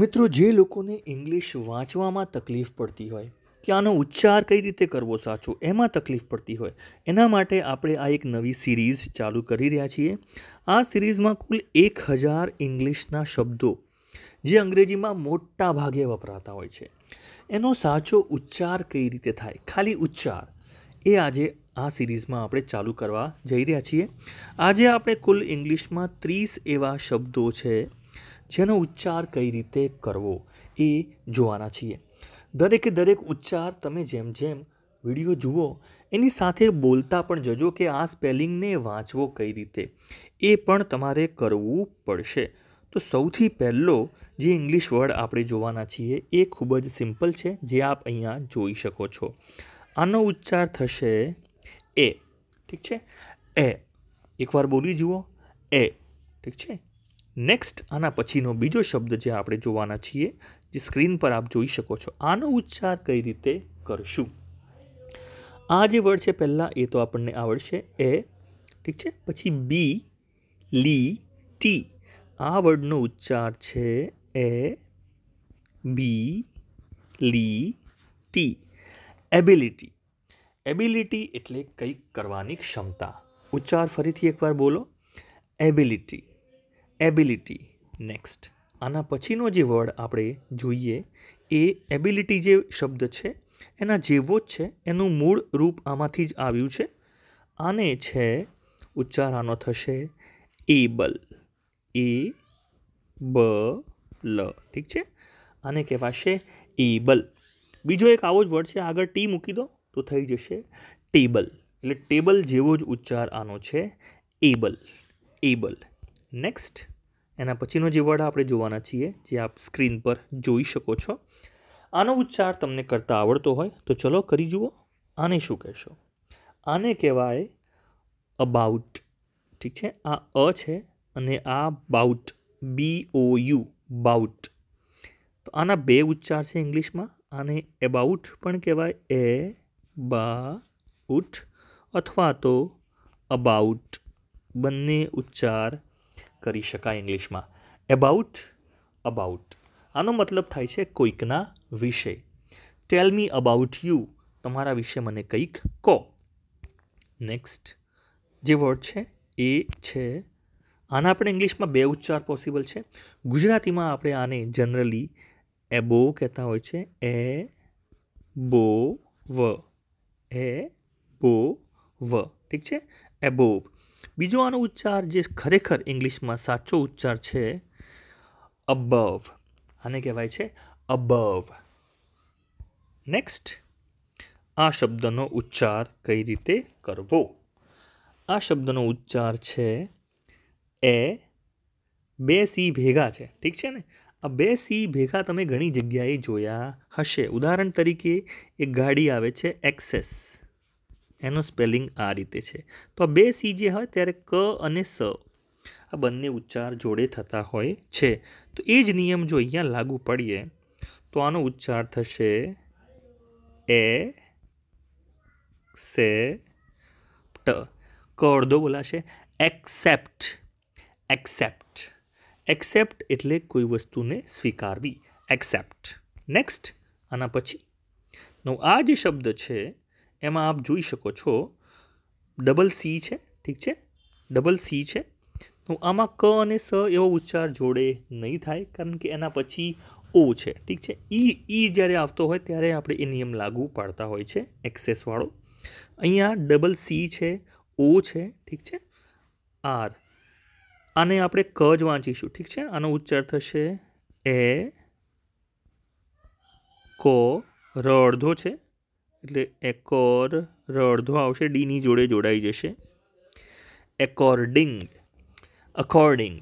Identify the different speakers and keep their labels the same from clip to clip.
Speaker 1: મિત્રો જે લોકોને ઇંગ્લિશ વાંચવામાં તકલીફ પડતી હોય કે આનો ઉચ્ચાર કઈ રીતે કરવો સાચો એમાં તકલીફ પડતી હોય એના માટે આપણે આ એક નવી સિરીઝ ચાલુ કરી રહ્યા છીએ આ સિરીઝમાં કુલ એક હજાર ઇંગ્લિશના શબ્દો જે અંગ્રેજીમાં મોટા ભાગે વપરાતા હોય છે એનો સાચો ઉચ્ચાર કઈ રીતે થાય ખાલી ઉચ્ચાર એ આજે આ સિરીઝમાં આપણે ચાલુ કરવા જઈ રહ્યા છીએ આજે આપણે કુલ ઇંગ્લિશમાં ત્રીસ એવા શબ્દો છે જેનો ઉચ્ચાર કઈ રીતે કરવો એ જોવાના છીએ દરેકે દરેક ઉચ્ચાર તમે જેમ જેમ વિડીયો જુઓ એની સાથે બોલતા પણ જજો કે આ સ્પેલિંગને વાંચવો કઈ રીતે એ પણ તમારે કરવું પડશે તો સૌથી પહેલો જે ઇંગ્લિશ વર્ડ આપણે જોવાના છીએ એ ખૂબ જ સિમ્પલ છે જે આપ અહીંયા જોઈ શકો છો આનો ઉચ્ચાર થશે એ ઠીક છે એ એકવાર બોલી જુઓ એ ઠીક છે નેક્સ્ટ આના પછીનો બીજો શબ્દ જે આપણે જોવાના છીએ જે સ્ક્રીન પર આપ જોઈ શકો છો આનો ઉચ્ચાર કઈ રીતે કરશું આ જે વર્ડ છે પહેલાં એ તો આપણને આવડશે એ ઠીક છે પછી બી લી ટી આ વર્ડનો ઉચ્ચાર છે એ બી લી ટી એબિલિટી એબિલિટી એટલે કંઈક કરવાની ક્ષમતા ઉચ્ચાર ફરીથી એકવાર બોલો એબિલિટી એબિલિટી નેક્સ્ટ આના પછીનો જે વર્ડ આપણે જોઈએ એ એબિલિટી જે શબ્દ છે એના જેવો જ છે એનું મૂળ રૂપ આમાંથી જ આવ્યું છે આને છે ઉચ્ચાર આનો થશે એબલ એ બ લ ઠીક છે આને કહેવાશે એબલ બીજો એક આવો જ વર્ડ છે આગળ ટી મૂકી દો તો થઈ જશે ટેબલ એટલે ટેબલ જેવો જ ઉચ્ચાર આનો છે એબલ એબલ નેક્સ્ટ એના પછીનો જે વર્ડ આપણે જોવાના છીએ જે આપ સ્ક્રીન પર જોઈ શકો છો આનો ઉચ્ચાર તમને કરતાં આવડતો હોય તો ચલો કરી જુઓ આને શું કહેશો આને કહેવાય અબાઉટ ઠીક છે આ અ છે અને about B O U બાઉટ તો આના બે ઉચ્ચાર છે ઇંગ્લિશમાં આને એબાઉટ પણ કહેવાય એ બા ઉઠ અથવા તો અબાઉટ બંને ઉચ્ચાર કરી શકાય ઇંગ્લિશમાં એબાઉટ અબાઉટ આનો મતલબ થાય છે કોઈકના વિશે ટેલ મી અબાઉટ યુ તમારા વિશે મને કંઈક કહો નેક્સ્ટ જે વર્ડ છે એ છે આના આપણે ઇંગ્લિશમાં બે ઉચ્ચાર પોસિબલ છે ગુજરાતીમાં આપણે આને જનરલી એબો કહેતા હોય છે એ બો વ એ બો વ ઠીક છે એબોવ બીજો આનો ઉચ્ચાર જે ખરેખર ઇંગ્લિશમાં સાચો ઉચ્ચાર છે અબવ આને કહેવાય છે અબવ નેક્સ્ટ આ શબ્દનો ઉચ્ચાર કઈ રીતે કરવો આ શબ્દનો ઉચ્ચાર છે એ બે સી ભેગા છે ઠીક છે ને આ બે સી ભેગા તમે ઘણી જગ્યાએ જોયા હશે ઉદાહરણ તરીકે એક ગાડી આવે છે એક્સેસ એનું સ્પેલિંગ આ રીતે છે તો બે સી જે હોય ત્યારે ક અને સ આ બંને ઉચ્ચાર જોડે થતા હોય છે તો એ જ નિયમ જો અહીંયા લાગુ પડીએ તો આનો ઉચ્ચાર થશે એ સે ટ ક અડધો બોલાશે એક્સેપ્ટ એક્સેપ્ટ એક્સેપ્ટ એટલે કોઈ વસ્તુને સ્વીકારવી એક્સેપ્ટ નેક્સ્ટ આના પછી નો આ જે શબ્દ છે એમાં આપ જોઈ શકો છો ડબલ સી છે ઠીક છે ડબલ સી છે તો આમાં ક અને સ એવો ઉચ્ચાર જોડે નહીં થાય કારણ કે એના પછી ઓ છે ઠીક છે ઈ ઈ જ્યારે આવતો હોય ત્યારે આપણે એ નિયમ લાગુ પાડતા હોય છે એક્સેસવાળો અહીંયા ડબલ સી છે ઓ છે ઠીક છે આર આને આપણે ક જ વાંચીશું ઠીક છે આનો ઉચ્ચાર થશે એ કો ર અડધો છે એટલે એકોર અડધો આવશે ડીની જોડે જોડાઈ જશે એકોર્ડિંગ અકોર્ડિંગ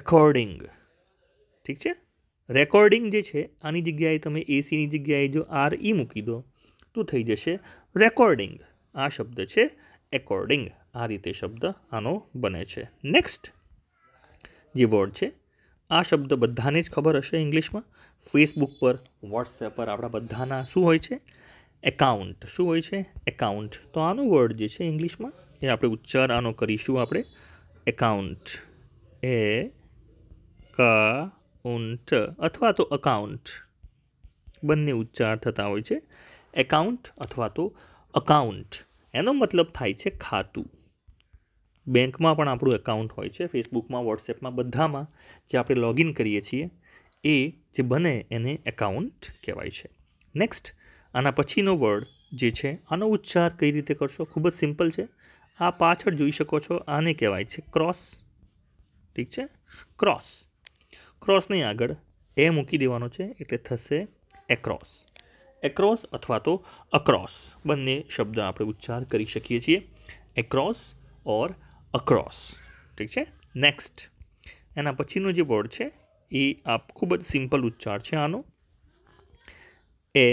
Speaker 1: એકોર્ડિંગ ઠીક છે રેકોર્ડિંગ જે છે આની જગ્યાએ તમે એસીની જગ્યાએ જો આર ઈ મૂકી દો તો થઈ જશે રેકોર્ડિંગ આ શબ્દ છે એકોર્ડિંગ આ રીતે શબ્દ આનો બને છે નેક્સ્ટ જે વર્ડ છે આ શબ્દ બધાને જ ખબર હશે ઇંગ્લિશમાં ફેસબુક પર વોટ્સએપ પર આપણા બધાના શું હોય છે એકાઉન્ટ શું હોય છે એકાઉન્ટ તો આનો વર્ડ જે છે ઇંગ્લિશમાં એ આપણે ઉચ્ચાર આનો કરીશું આપણે એકાઉન્ટ એ કાઉન્ટ અથવા તો અકાઉન્ટ બંને ઉચ્ચાર થતા હોય છે એકાઉન્ટ અથવા તો અકાઉન્ટ એનો મતલબ થાય છે ખાતું બેંકમાં પણ આપણું એકાઉન્ટ હોય છે ફેસબુકમાં વોટ્સએપમાં બધામાં જે આપણે લોગિન કરીએ છીએ એ જે બને એને એકાઉન્ટ કહેવાય છે નેક્સ્ટ આના પછીનો વર્ડ જે છે આનો ઉચ્ચાર કઈ રીતે કરશો ખૂબ જ સિમ્પલ છે આ પાછળ જોઈ શકો છો આને કહેવાય છે ક્રોસ ઠીક છે ક્રોસ ક્રોસની આગળ એ મૂકી દેવાનો છે એટલે થશે એક્રોસ એક્રોસ અથવા તો અક્રોસ બંને શબ્દ આપણે ઉચ્ચાર કરી શકીએ છીએ એક્રોસ ઓર અક્રોસ ઠીક છે નેક્સ્ટ એના પછીનો જે વર્ડ છે એ આ ખૂબ જ સિમ્પલ ઉચ્ચાર છે આનો એ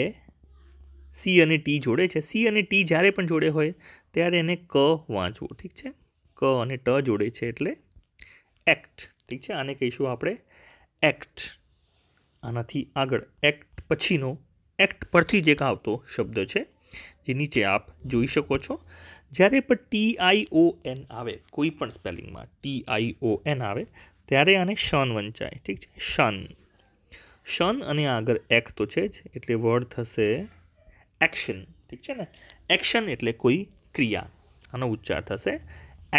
Speaker 1: સી અને ટી જોડે છે સી અને ટી જ્યારે પણ જોડે હોય ત્યારે એને ક વાંચવું ઠીક છે ક અને ટ જોડે છે એટલે એક્ટ ઠીક છે આને કહીશું આપણે એક્ટ આનાથી આગળ એક્ટ પછીનો એક્ટ પરથી જ એક આવતો શબ્દ છે જે નીચે આપ જોઈ શકો છો જ્યારે પણ ટી આઈ ઓ એન આવે કોઈ પણ સ્પેલિંગમાં ટી આઈ ઓ એન આવે ત્યારે આને શન વંચાય ઠીક છે શન શન અને આગળ એક્ટ તો છે જ એટલે વર્ડ થશે એક્શન ઠીક છે ને એક્શન એટલે કોઈ ક્રિયા આનો ઉચ્ચાર થશે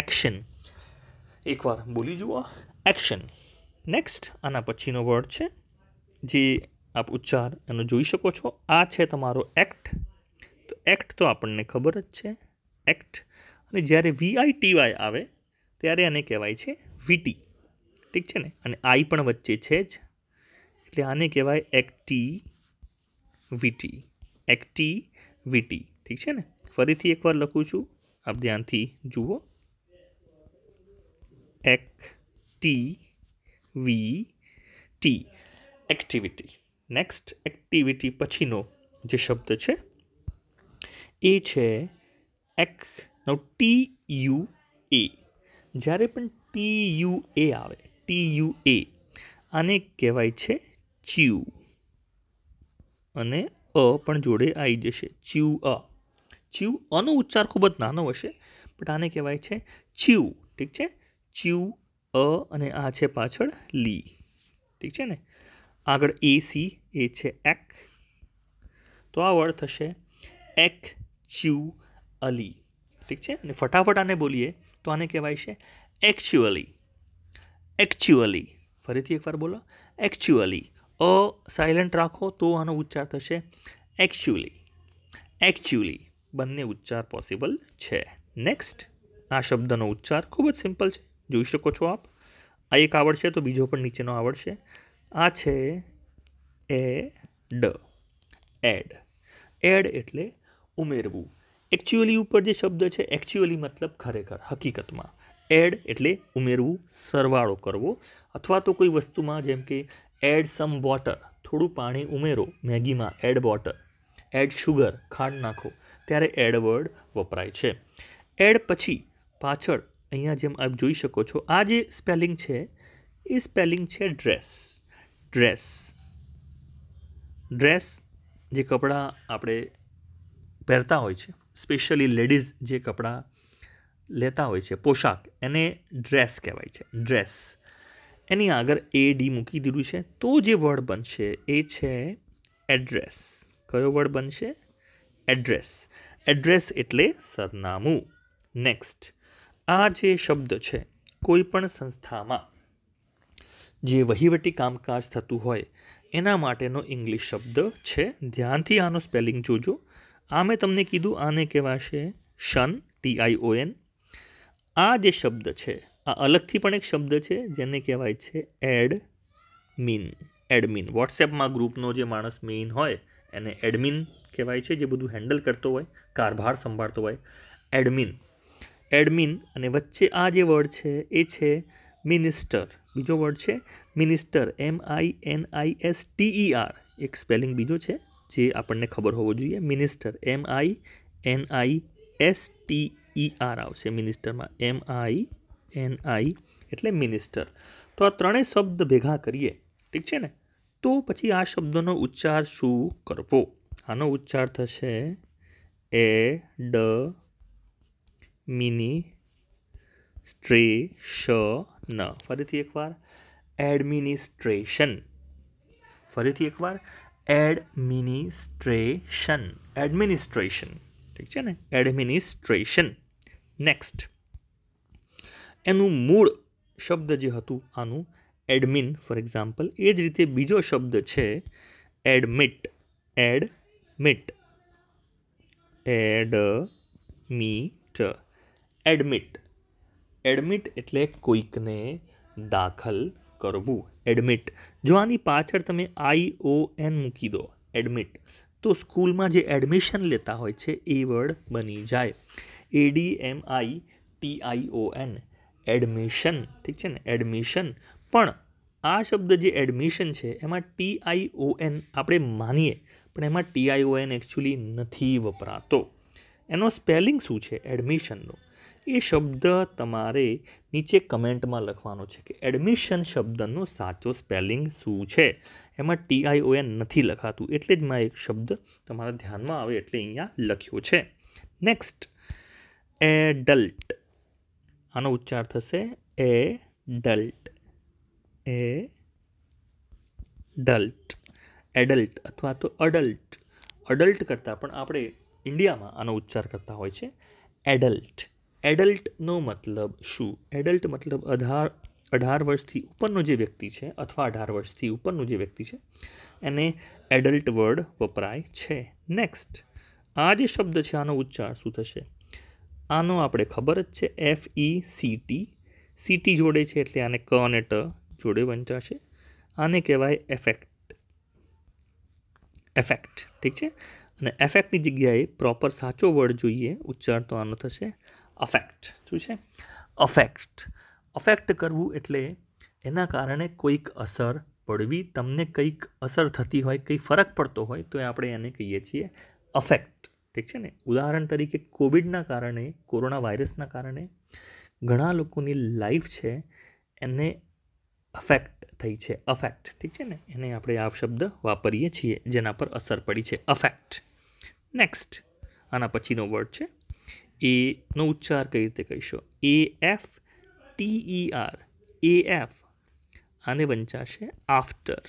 Speaker 1: એક્શન એકવાર બોલી જુઓ એક્શન નેક્સ્ટ આના પછીનો વર્ડ છે જે આપ ઉચ્ચાર એનો જોઈ શકો છો આ છે તમારો એક્ટ તો એક્ટ તો આપણને ખબર જ છે એક્ટ અને જ્યારે વીઆઈ ટીવાય આવે ત્યારે આને કહેવાય છે વીટી ઠીક છે ને અને આઈ પણ વચ્ચે છે જ એટલે આને કહેવાય એક્ટી વીટી એક્ટિવિટી ઠીક છે ને ફરીથી એકવાર લખું છું આપ ધ્યાનથી જુઓ એક T V T activity next activity પછીનો જે શબ્દ છે એ છે એક નવ ટી યુ એ જ્યારે પણ ટી યુ એ આવે ટી યુ એ આને કહેવાય છે ચ્યુ અને અ પણ જોડે આવી જશે ચ્યુ અ ચ્યુ અનો ઉચ્ચાર ખૂબ જ નાનો હશે બટ આને કહેવાય છે ચ્યુ ઠીક છે ચ્યુ અ અને આ છે પાછળ લી ઠીક છે ને આગળ એ સી એ છે એક તો આ વર્ડ થશે એક ચ્યુ અલી ઠીક છે અને ફટાફટ આને બોલીએ તો આને કહેવાય છે એકચ્યુઅલી એકચ્યુઅલી ફરીથી એકવાર બોલો એકચ્યુઅલી અ સાયલન્ટ રાખો તો આનો ઉચ્ચાર થશે એક્ચ્યુઅલી એક્ચ્યુઅલી બંને ઉચ્ચાર પોસિબલ છે નેક્સ્ટ આ શબ્દનો ઉચ્ચાર ખૂબ જ સિમ્પલ છે જોઈ શકો છો આપ આ એક આવડશે તો બીજો પણ નીચેનો આવડશે આ છે એ ડ એડ એડ એટલે ઉમેરવું એકચ્યુઅલી ઉપર જે શબ્દ છે એકચ્યુઅલી મતલબ ખરેખર હકીકતમાં એડ એટલે ઉમેરવું સરવાળો કરવો અથવા તો કોઈ વસ્તુમાં જેમ કે એડ સમ વોટર થોડું પાણી ઉમેરો મેગીમાં એડ વોટર એડ શુગર ખાંડ નાખો ત્યારે એડ વર્ડ વપરાય છે એડ પછી પાછળ અહીંયા જેમ આપ જોઈ શકો છો આ જે સ્પેલિંગ છે એ સ્પેલિંગ છે ડ્રેસ ડ્રેસ ડ્રેસ જે કપડાં આપણે પહેરતા હોય છે સ્પેશિયલી લેડીઝ જે કપડાં લેતા હોય છે પોશાક એને ડ્રેસ કહેવાય છે ડ્રેસ એની આગળ એ ડી મૂકી દીધું છે તો જે વર્ડ બનશે એ છે એડ્રેસ કયો વર્ડ બનશે એડ્રેસ એડ્રેસ એટલે સરનામું નેક્સ્ટ આ જે શબ્દ છે કોઈ પણ સંસ્થામાં જે વહીવટી કામકાજ થતું હોય એના માટેનો ઇંગ્લિશ શબ્દ છે ધ્યાનથી આનો સ્પેલિંગ જોજો આ મેં તમને કીધું આને કહેવાશે શન ટી આઈ ઓ એન આ જે શબ્દ છે આ અલગથી પણ એક શબ્દ છે જેને કહેવાય છે એડ મીન એડમિન વોટ્સએપમાં ગ્રુપનો જે માણસ મેઇન હોય એને એડમિન કહેવાય છે જે બધું હેન્ડલ કરતો હોય કારભાર સંભાળતો હોય એડમિન એડમિન અને વચ્ચે આ જે વર્ડ છે એ છે મિનિસ્ટર બીજો વર્ડ છે minister M I N I S T E R એક સ્પેલિંગ બીજો છે જે આપણને ખબર હોવો જોઈએ minister M I N I S T E R આવશે મિનિસ્ટરમાં એમ આઈ એન આઈ એટલે મિનિસ્ટર તો આ ત્રણેય શબ્દ ભેગા કરીએ ઠીક છે ને તો પછી આ શબ્દનો ઉચ્ચાર શું કરવો આનો ઉચ્ચાર થશે એ ડ મિની સ્ટ્રે શ ન ફરીથી એકવાર એડમિનિસ્ટ્રેશન ફરીથી એકવાર એડમિનિસ્ટ્રેશન એડમિનિસ્ટ્રેશન ઠીક છે ને એડમિનિસ્ટ્રેશન નેક્સ્ટ એનું મૂળ શબ્દ જે હતું આનું એડમિન ફોર એક્ઝામ્પલ એ જ રીતે બીજો શબ્દ છે admit admit admit admit admit એટલે કોઈકને દાખલ કરવું એડમિટ જો આની પાછળ તમે આઈ ઓ એન મૂકી દો એડમિટ તો સ્કૂલમાં જે એડમિશન લેતા હોય છે એ વર્ડ બની જાય A D M I T I O N admission ઠીક છે ને એડમિશન પણ આ શબ્દ જે એડમિશન છે એમાં ટી ટીઆઈઓએન આપણે માનીએ પણ એમાં ટી ટીઆઈઓએન એકચ્યુઅલી નથી વપરાતો એનો સ્પેલિંગ શું છે એડમિશનનો એ શબ્દ તમારે નીચે કમેન્ટમાં લખવાનો છે કે એડમિશન શબ્દનો સાચો સ્પેલિંગ શું છે એમાં ટી ટીઆઈઓએન નથી લખાતું એટલે જ મેં એક શબ્દ તમારા ધ્યાનમાં આવે એટલે અહીંયા લખ્યો છે નેક્સ્ટ એડલ્ટ આનો ઉચ્ચાર થશે એ ડલ્ટ એ ડલ્ટ એડલ્ટ અથવા તો અડલ્ટ અડલ્ટ કરતાં પણ આપણે ઇન્ડિયામાં આનો ઉચ્ચાર કરતા હોય છે એડલ્ટ એડલ્ટનો મતલબ શું એડલ્ટ મતલબ અઢાર અઢાર વર્ષથી ઉપરનો જે વ્યક્તિ છે અથવા અઢાર વર્ષથી ઉપરનું જે વ્યક્તિ છે એને એડલ્ટ વર્ડ વપરાય છે નેક્સ્ટ આ જે શબ્દ છે આનો ઉચ્ચાર શું થશે આનો આપણે ખબર જ છે F E C T C T જોડે છે એટલે આને ક અને ટ જોડે વંચાશે આને કહેવાય એફેક્ટ એફેક્ટ ઠીક છે અને એફેક્ટની જગ્યાએ પ્રોપર સાચો વર્ડ જોઈએ ઉચ્ચાર તો આનો થશે અફેક્ટ શું છે અફેક્ટ અફેક્ટ કરવું એટલે એના કારણે કોઈક અસર પડવી તમને કંઈક અસર થતી હોય કંઈક ફરક પડતો હોય તો આપણે એને કહીએ છીએ અફેક્ટ ઠીક છે ને ઉદાહરણ તરીકે કોવિડના કારણે કોરોના વાયરસના કારણે ઘણા લોકોની લાઈફ છે એને અફેક્ટ થઈ છે અફેક્ટ ઠીક છે ને એને આપણે આ શબ્દ વાપરીએ છીએ જેના પર અસર પડી છે અફેક્ટ નેક્સ્ટ આના પછીનો વર્ડ છે એનો ઉચ્ચાર કઈ રીતે કહીશો A F T E R A F આને વંચાશે after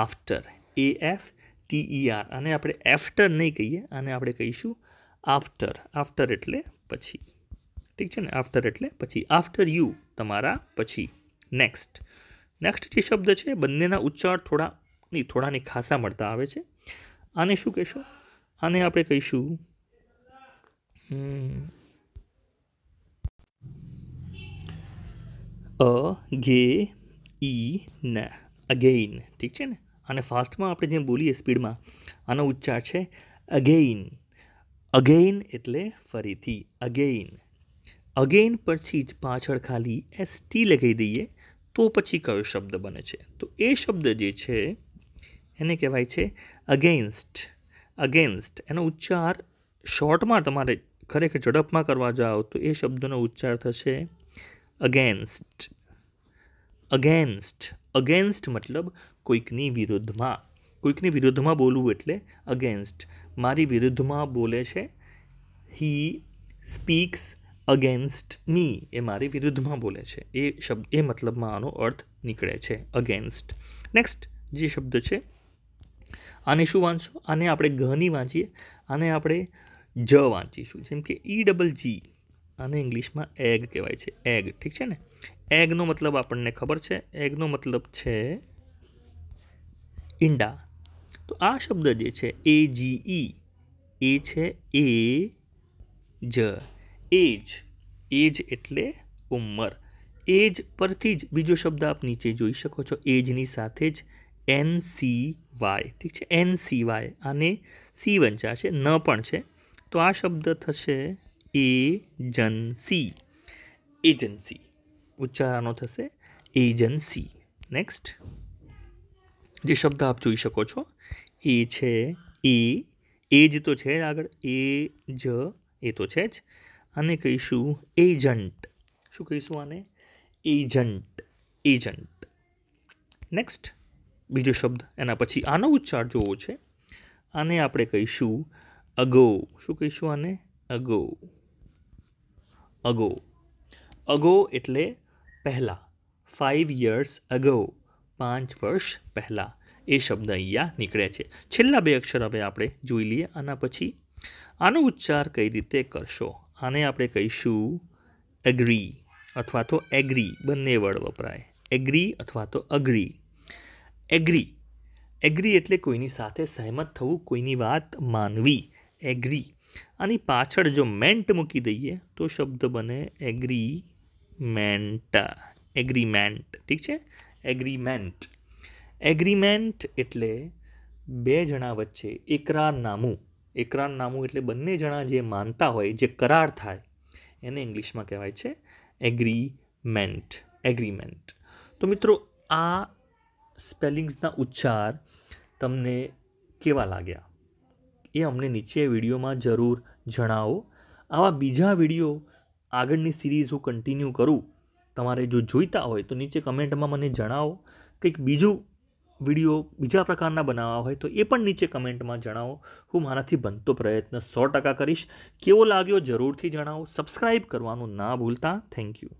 Speaker 1: after A F E R અને આપણે એફ્ટર નહીં કહીએ અને આપણે કહીશું આફ્ટર આફ્ટર એટલે પછી ઠીક છે ને આફ્ટર એટલે પછી આફ્ટર યુ તમારા પછી નેક્સ્ટ નેક્સ્ટ જે શબ્દ છે બંનેના ઉચ્ચાર થોડા નહીં થોડાની ખાસા મળતા આવે છે આને શું કહેશો આને આપણે કહીશું અ ગે ઈ ન અગેઇન ઠીક છે ને અને ફાસ્ટમાં આપણે જેમ બોલીએ સ્પીડમાં આનો ઉચ્ચાર છે અગેઇન અગેઇન એટલે ફરીથી અગેઇન અગેઇન પરથી જ પાછળ ખાલી એસ ટી લગાવી દઈએ તો પછી કયો શબ્દ બને છે તો એ શબ્દ જે છે એને કહેવાય છે અગેન્સ્ટ અગેન્સ્ટ એનો ઉચ્ચાર શોર્ટમાં તમારે ખરેખર ઝડપમાં કરવા જાઓ તો એ શબ્દનો ઉચ્ચાર થશે અગેન્સ્ટ અગેન્સ્ટ અગેન્સ્ટ મતલબ કોઈકની વિરુદ્ધમાં કોઈકની વિરુદ્ધમાં બોલવું એટલે અગેન્સ્ટ મારી વિરુદ્ધમાં બોલે છે હી સ્પીક્સ અગેન્સ્ટ મી એ મારી વિરુદ્ધમાં બોલે છે એ શબ્દ એ મતલબમાં આનો અર્થ નીકળે છે અગેન્સ્ટ નેક્સ્ટ જે શબ્દ છે આને શું વાંચશું આને આપણે ઘની વાંચીએ આને આપણે જ વાંચીશું જેમ કે ઈ ડબલ જી આને ઇંગ્લિશમાં એગ કહેવાય છે એગ ઠીક છે ને એગનો મતલબ આપણને ખબર છે એગનો મતલબ છે ઈંડા તો આ શબ્દ જે છે એ જી ઈ એ છે એ જ એજ એજ એટલે ઉંમર એજ પરથી જ બીજો શબ્દ આપ નીચે જોઈ શકો છો એજની સાથે જ એન સી વાય ઠીક છે એન સી વાય આને સી વંચાશે ન પણ છે તો આ શબ્દ થશે એજન્સી એજન્સી ઉચ્ચારાનો થશે એજન્સી નેક્સ્ટ જે શબ્દ આપ જોઈ શકો છો એ છે એ એજ તો છે આગળ એ જ એ તો છે જ અને કહીશું એજન્ટ શું કહીશું આને એજન્ટ એજન્ટ નેક્સ્ટ બીજો શબ્દ એના પછી આનો ઉચ્ચાર જોવો છે આને આપણે કહીશું અગો શું કહીશું આને અગો અગો અગો એટલે પહેલાં ફાઇવ યર્સ અગાઉ પાંચ વર્ષ પહેલાં એ શબ્દ અહીંયા નીકળે છે છેલ્લા બે અક્ષર હવે આપણે જોઈ લઈએ આના પછી આનો ઉચ્ચાર કઈ રીતે કરશો આને આપણે કહીશું એગ્રી અથવા તો એગ્રી બંને વર્ડ વપરાય એગ્રી અથવા તો અગ્રી એગ્રી એગ્રી એટલે કોઈની સાથે સહેમત થવું કોઈની વાત માનવી એગ્રી આની પાછળ જો મેન્ટ મૂકી દઈએ તો શબ્દ બને એગ્રી એગ્રીમેન્ટ એગ્રીમેન્ટ ઠીક છે એગ્રીમેન્ટ એગ્રીમેન્ટ એટલે બે જણા વચ્ચે એકરારનામું એકરારનામું એટલે બંને જણા જે માનતા હોય જે કરાર થાય એને ઇંગ્લિશમાં કહેવાય છે એગ્રીમેન્ટ એગ્રીમેન્ટ તો મિત્રો આ સ્પેલિંગ્સના ઉચ્ચાર તમને કેવા લાગ્યા એ અમને નીચે વિડીયોમાં જરૂર જણાવો આવા બીજા વિડીયો આગળની સિરીઝ હું કન્ટિન્યુ કરું તમારે જો જોઈતા હોય તો નીચે કમેન્ટમાં મને જણાવો કંઈક બીજું વિડીયો બીજા પ્રકારના બનાવવા હોય તો એ પણ નીચે કમેન્ટમાં જણાવો હું મારાથી બનતો પ્રયત્ન સો ટકા કરીશ કેવો લાગ્યો જરૂરથી જણાવો સબસ્ક્રાઈબ કરવાનું ના ભૂલતા થેન્ક યુ